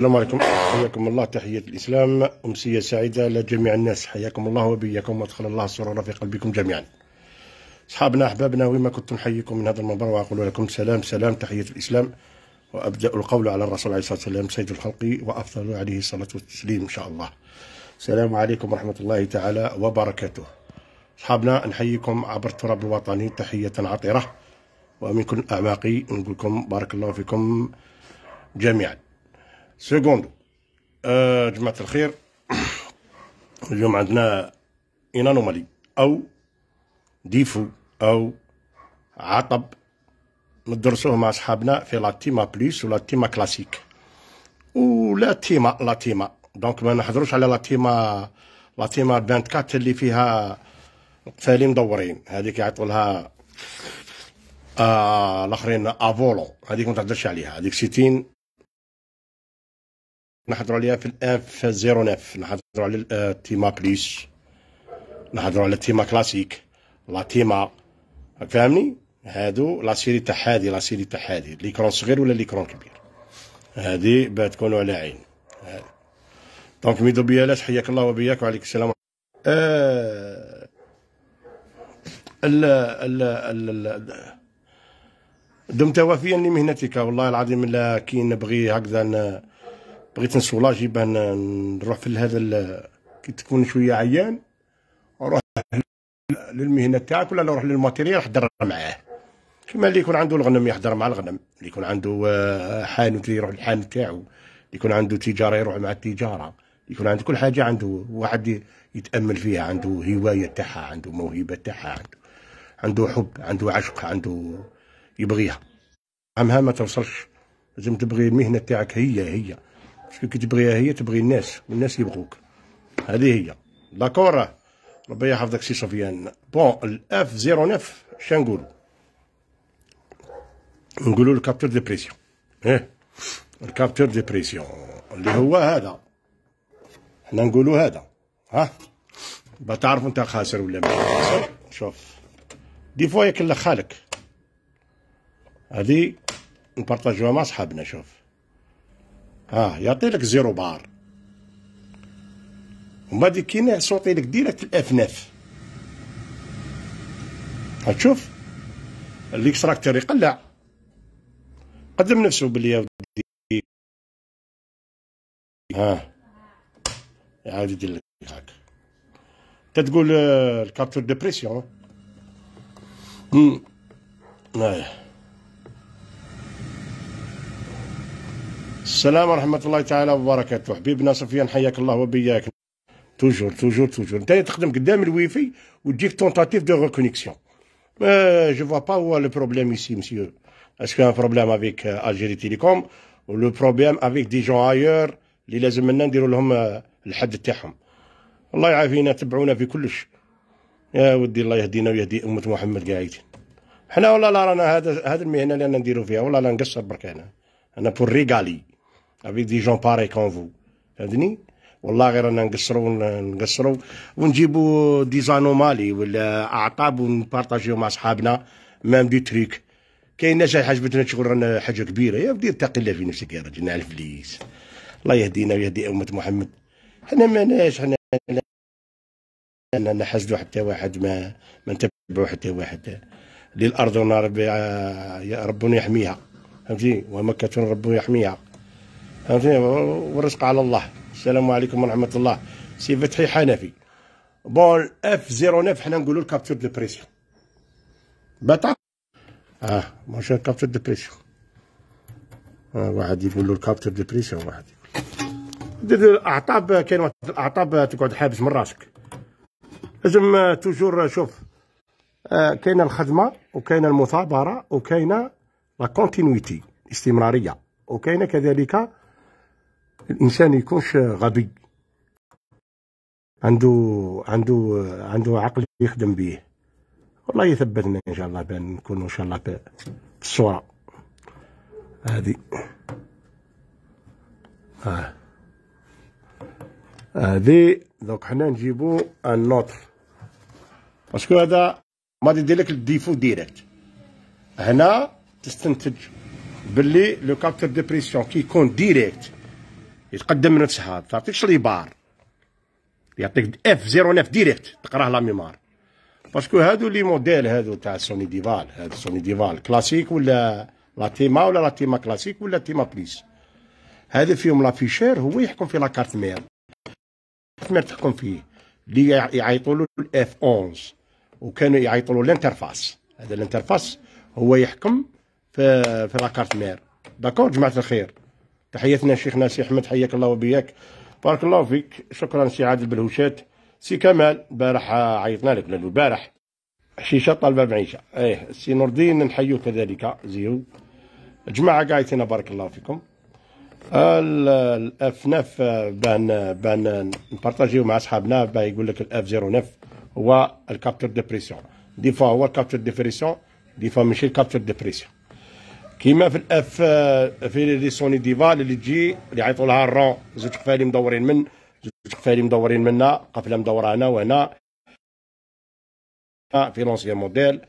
السلام عليكم حياكم الله تحية الإسلام أمسية سعيدة لجميع الناس حياكم الله وبياكم وادخل الله السرور في قلبكم جميعا أصحابنا أحبابنا وما كنت نحييكم من هذا المنبر وأقول لكم سلام سلام تحية الإسلام وأبدأ القول على الرسول عليه الصلاة والسلام سيد الخلق وأفضل عليه الصلاة والتسليم إن شاء الله السلام عليكم ورحمة الله تعالى وبركاته أصحابنا نحييكم عبر التراب الوطني تحية عطرة ومن كل أعماقي نقول لكم بارك الله فيكم جميعا سكوندو أه جماعة الخير اليوم عندنا انانومالي او ديفو او عطب ندرسوه مع صحابنا في لاتيما بليس ولا تيما كلاسيك ولا تيما لا تيما دونك ما نحضروش على لاتيما لاتيما لا 24 اللي فيها قفالي مدورين هذيك يعطولها لها آه الاخرين افولون هذيك ما تهدرش عليها هذيك 60 نحضروا عليها في الاف 09 نحضروا على التيما آه، بليس نحضروا على التيما كلاسيك لا تيما فاهمني هادو لا سيري تاع هادي لا سيري تاع هادي ليكرون صغير ولا ليكرون كبير هادي باه تكونوا على عين هادي. دونك ميدو بيالات حياك الله وبياك وعليك السلام آه ال ال ال دمت وفيا لمهنتك والله العظيم لا كي نبغي هكذا بغيت نسولاجي باه نروح في هذا كي تكون شويه عيان اروح للمهنه تاعك ولا نروح للماتيريال حضر معاه كيما اللي يكون عنده الغنم يحضر مع الغنم اللي يكون عنده آه، حانوت يروح للحانوت تاعو اللي يكون عنده تجاره يروح مع التجاره يكون عنده كل حاجه عنده واحد يتامل فيها عنده هوايه تاعها عنده موهبه تاعها عنده عنده حب عنده عشق عنده يبغيها اهمها ما توصلش لازم تبغي المهنه تاعك هي هي شكون كي تبغيها هي تبغي الناس والناس يبغوك هذه هي داكور ربي يحفظك سي سفيان بون الاف 09 شنو نقولوا نقولوا الكابتور دي بريسيون ايه الكابتور دي بريسيون اللي هو هذا حنا نقولوا هذا ها بتعرف انت خاسر ولا ماشي خاسر شوف دي فوا يكلخ خالك هذه نبارطاجوها مع صحابنا شوف اه يعطي لك زيرو بار وما دي كي صوتي لك ديريكت الافناف هتشوف الاكستراكتور يقلع قدم نفسه باللي يا ودي ها يعاود يدير لك هاك تتقول آه، الكابتور ديبريسيون هم امم آه. السلام ورحمة الله تعالى وبركاته حبيبنا سفيان حياك الله وبياك توجور توجور توجور انت تخدم قدام الويفي وتجيك تونتاتيف دو ريكونيكسيون جو فوا با هو لو بروبليم ايسي مسيو اسكو ان بروبليم افيك الجيري تيليكوم ولو بروبليم افيك دي جون ايور اللي لازم منا نديروا لهم euh, الحد تاعهم الله يعافينا تبعونا في كلش يا ودي الله يهدينا ويهدي امه محمد قاعدين حنا والله لا رانا هذا هذا المهنه اللي انا نديرو فيها والله لا نقصر برك انا انا بور ريغالي افيك دي جون باري كون فو فهمتني والله غير انا نقصروا نقصروا ونجيبوا دي زانومالي ولا اعطاب ونبارطاجيو مع صحابنا ميم دي تريك كاين ناس حاجبتنا تشغل حاجه كبيره يا دير تقي الله في نفسك يا رجل نعرف ليس الله يهدينا ويهدي امه محمد حنا ماناش حنا انا نحسدوا حتى واحد ما ما نتبعوا حتى واحد للارض ونار ربنا يحميها فهمتي ومكه ربنا يحميها فهمتني والرزق على الله السلام عليكم ورحمه الله سي فتحي حنفي بون اف 09 حنا نقولوا الكابتور دو بريسيون بطا اه ماشي الكابتور دو بريسيون آه واحد يقول له الكابتور دو بريسيون واحد يقول الاعطاب كاين واحد الاعطاب تقعد حابس من راسك لازم توجور آه، آه، شوف آه كاينه الخدمه وكاينه المثابره وكاينه لا كونتينيتي الاستمراريه وكاينه كذلك الانسان يكونش غبي عنده عنده عنده عقل يخدم به والله يثبتنا ان شاء الله بان نكون ان شاء الله في الصوره هذه اه هذه دوك حنا نجيبو النوتر باسكو هذا ما يدير لك الديفو ديريكت هنا تستنتج باللي لو كابتور دو بريسيون كيكون ديريكت يتقدم نفسها تعطيكش لي بار يعطيك اف 09 ديريكت تقراه لا ميمار باسكو هادو لي موديل هادو تاع سوني ديفال هاد سوني ديفال كلاسيك ولا لا تيما ولا لا تيما كلاسيك ولا تيما بليس هذا فيهم لافيشير هو يحكم في لاكارت مير مير تحكم فيه اللي يعيطوا له الاف 11 وكانوا يعيطوا له الانترفاس هذا الانترفاس هو يحكم في, في لاكارت مير داكور جماعه الخير تحياتنا شيخنا سي احمد حياك الله وبياك بارك الله فيك شكرا سي عادل بالهوشات سي كمال البارح عيطنا لك البارح حشيشه طالبه معيشه ايه سي نور الدين نحيو كذلك زيرو جماعه قاعدين بارك الله فيكم الاف نف بان بان نبارطاجيو مع اصحابنا يقول لك الاف زيرو نف هو الكابتور ديبريسيون دي فوا هو الكابتور ديبريسيون دي فوا ماشي الكابتور ديبريسيون كيما في الاف آه، في لي سوني ديفال اللي تجي اللي يعيطوا لها الرون زوج قفالي مدورين من زوج قفالي مدورين منا قفله مدوره هنا وهنا في لونسيان موديل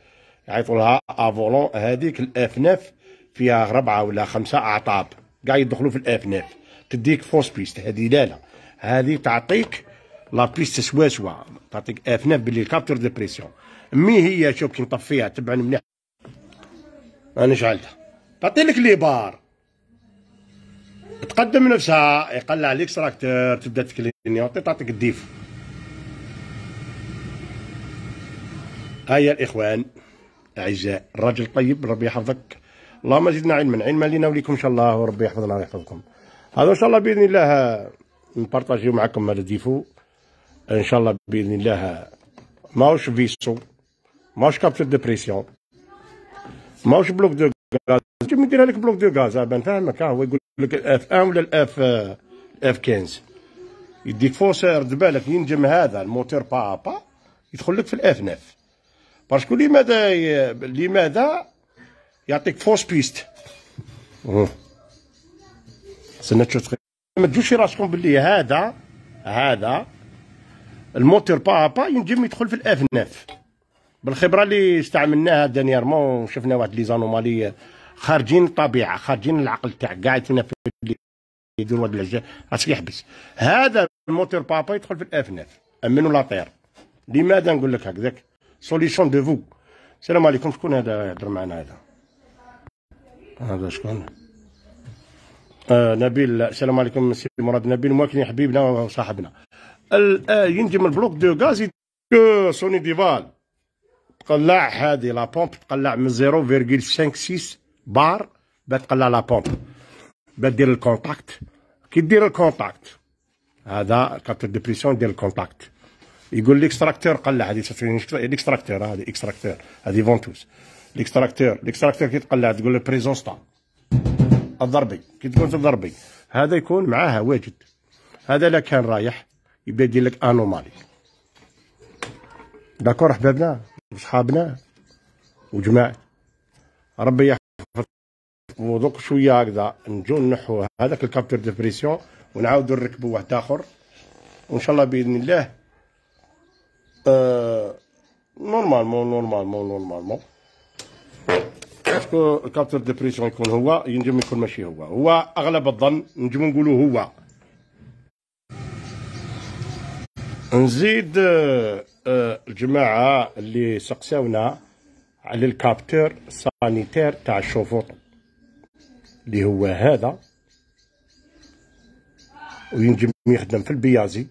يعيطوا لها افولون هذيك الاف نف فيها ربعه ولا خمسه اعطاب كاع يدخلوا في الاف نف تديك فورس بيست هذه لا لا هذه تعطيك لا بيست سوا سوا تعطيك اف نف باللي كابتور دي بريسيون مي هي شوف كي نطفيها تبعن مليح انا شعلتها تعطي لك لي بار تقدم نفسها يقلع عليك سراكتور تبدا تكليني تعطيك الديف هيا الاخوان اعزاء الراجل طيب ربي يحفظك اللهم زدنا علما علما لنا وليكم ان شاء الله وربي يحفظنا ويحفظكم هذا ان شاء الله باذن الله نبارطاجيو معكم هذا ديفو ان شاء الله باذن الله ماهوش فيسو ماهوش كابتور دو بريسيون ماهوش بلوك دو غاز تجيب نديرها لك بلوك دو غاز نفهمك ها هو يقول لك الاف ان ولا الاف الاف آه، 15 يديك فوسير رد بالك ينجم هذا الموتور با با يدخل لك في الاف 9 باسكو لماذا ي... لماذا يعطيك فوس بيست استنى تشوف ما تجوش راسكم باللي هذا هذا الموتور با با ينجم يدخل في الاف 9 بالخبره اللي استعملناها دانييرمون شفنا واحد لي زانومالي خارجين الطبيعه خارجين العقل تاعك قاعد هنا في اللي يدير واحد العجاج راسك يحبس هذا الموتور بابا يدخل في الاف امنوا لاطير لماذا نقول لك هكذاك سوليسيون دو فو السلام عليكم شكون هذا يهضر معنا هذا هذا شكون آه نبيل السلام عليكم سي مراد نبيل مواكني حبيبنا وصاحبنا آه، ينجم البلوك دو غاز سوني ديفال تقلع هذه لا بومب تقلع من 0.56 بار باش تقلع لا بومب باش دير الكونتاكت كي دير الكونتاكت هذا كاتر ديبريسيون بريسيون دير الكونتاكت يقول ليكستراكتور قلع هذه ليكستراكتور هذه اكستراكتور هذه فونتوس ليكستراكتور ليكستراكتور كي تقلع تقول له تاع الضربي كي تكون في الضربي هذا يكون معاها واجد هذا لا كان رايح يبدا يدير لك انومالي داكور حبابنا وصحابنا وجماع ربي يحفظ ودوك شويه هكذا نجو نحو هذاك الكابتور ديبريسيون بريسيون ونعاودو نركبو واحد اخر وان شاء الله باذن الله آه نورمالمون نورمالمون نورمالمون باسكو الكابتور ديبريسيون بريسيون يكون هو ينجم يكون ماشي هو هو اغلب الظن نجم نقولوا هو نزيد آه، آه، الجماعه اللي سقساونا على الكابتور سانيتير تاع الشوفوطو اللي هو هذا وينجم يخدم في البيازي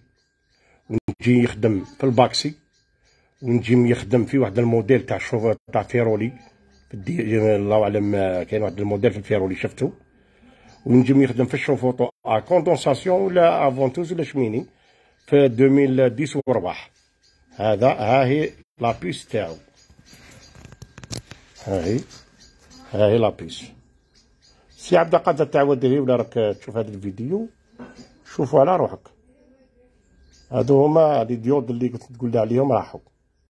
ونجي يخدم في الباكسي ونجم يخدم في واحد الموديل تاع الشوفوط تاع فيرولي في الله اعلم آه، كاين واحد الموديل في الفيرولي شفتو ونجم يخدم في الشوفوطو ا كوندونساسيون ولا افونتوز ولا شميني في 2010 وربح هذا ها هي لابيس تاعو ها هي ها هي لابيس سي عبد القادر تعاود لي ولا راك تشوف هذا الفيديو شوفوا على روحك هادو هما لي ديود اللي كنت تقول عليهم راحوا